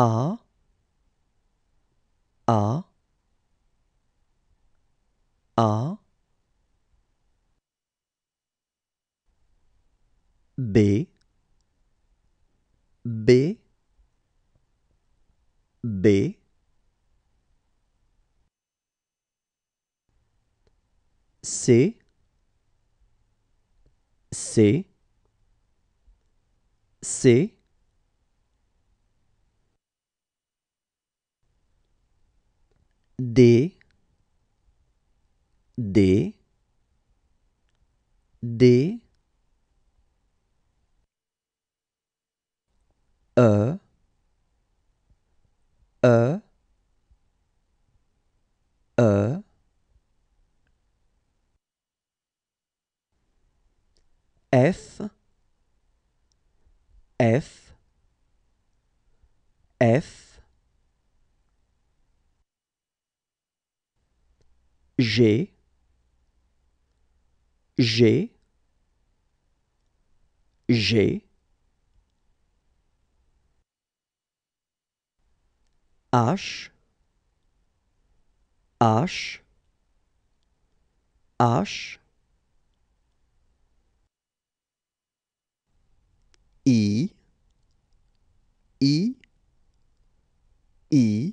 a a a b b b c c c D D D E E E F F F G, G, j'ai, H, H, H, I, I, I,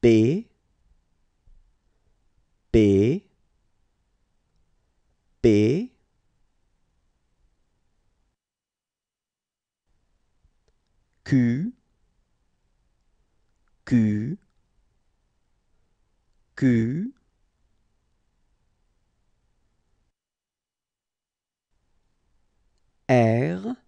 P P P Q Q Q R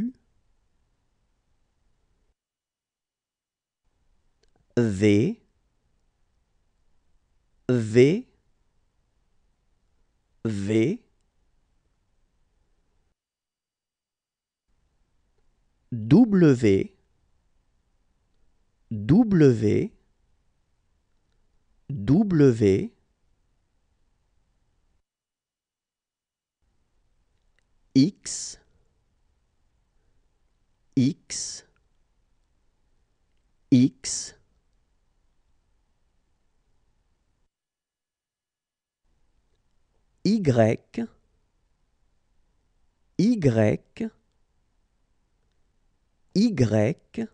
V V V W W W X X X Y, Y, Y,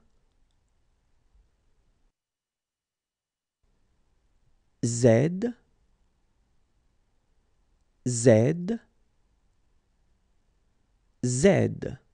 Z, Z, Z.